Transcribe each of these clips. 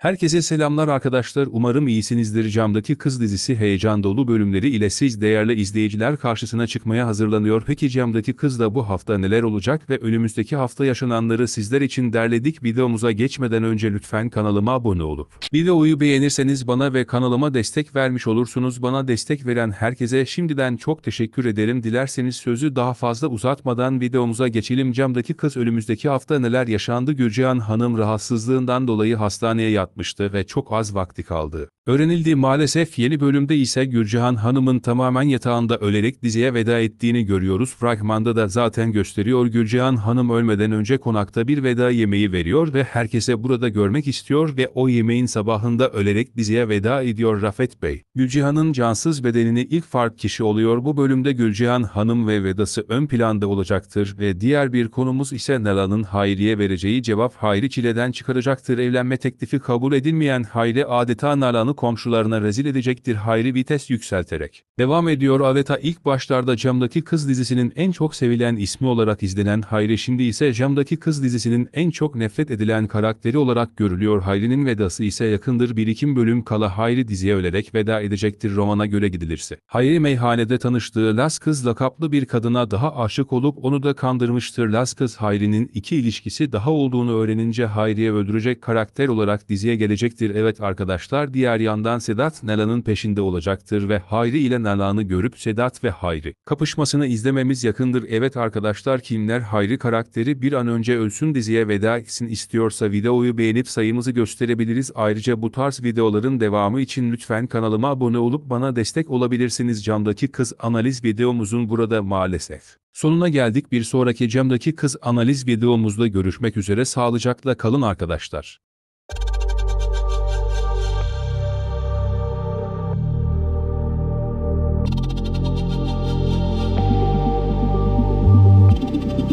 Herkese selamlar arkadaşlar umarım iyisinizdir camdaki kız dizisi heyecan dolu bölümleri ile siz değerli izleyiciler karşısına çıkmaya hazırlanıyor. Peki camdaki kız da bu hafta neler olacak ve önümüzdeki hafta yaşananları sizler için derledik videomuza geçmeden önce lütfen kanalıma abone olup videoyu beğenirseniz bana ve kanalıma destek vermiş olursunuz bana destek veren herkese şimdiden çok teşekkür ederim dilerseniz sözü daha fazla uzatmadan videomuza geçelim camdaki kız önümüzdeki hafta neler yaşandı Gülcehan Hanım rahatsızlığından dolayı hastaneye yattı atmıştı ve çok az vakti kaldı. Öğrenildi maalesef yeni bölümde ise Gürcihan Hanım'ın tamamen yatağında ölerek diziye veda ettiğini görüyoruz. Fragmanda da zaten gösteriyor Gürcihan Hanım ölmeden önce konakta bir veda yemeği veriyor ve herkese burada görmek istiyor ve o yemeğin sabahında ölerek diziye veda ediyor Rafet Bey. Gülcihan'ın cansız bedenini ilk fark kişi oluyor. Bu bölümde Gülcihan Hanım ve vedası ön planda olacaktır ve diğer bir konumuz ise Nalan'ın Hayri'ye vereceği cevap Hayri çileden çıkaracaktır. Evlenme teklifi kabul edilmeyen Hayri adeta Nalan'ı komşularına rezil edecektir Hayri vites yükselterek. Devam ediyor Aveta ilk başlarda camdaki kız dizisinin en çok sevilen ismi olarak izlenen Hayri şimdi ise camdaki kız dizisinin en çok nefret edilen karakteri olarak görülüyor. Hayri'nin vedası ise yakındır birikim bölüm kala Hayri diziye ölerek veda edecektir romana göre gidilirse. Hayri meyhanede tanıştığı Las kız lakaplı bir kadına daha aşık olup onu da kandırmıştır. Las kız Hayri'nin iki ilişkisi daha olduğunu öğrenince Hayri'ye öldürecek karakter olarak diziye gelecektir. Evet arkadaşlar diğer Diğer yandan Sedat Nalan'ın peşinde olacaktır ve Hayri ile Nalan'ı görüp Sedat ve Hayri kapışmasını izlememiz yakındır. Evet arkadaşlar kimler Hayri karakteri bir an önce ölsün diziye veda etsin istiyorsa videoyu beğenip sayımızı gösterebiliriz. Ayrıca bu tarz videoların devamı için lütfen kanalıma abone olup bana destek olabilirsiniz. Camdaki Kız analiz videomuzun burada maalesef. Sonuna geldik bir sonraki camdaki kız analiz videomuzda görüşmek üzere sağlıcakla kalın arkadaşlar.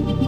thank you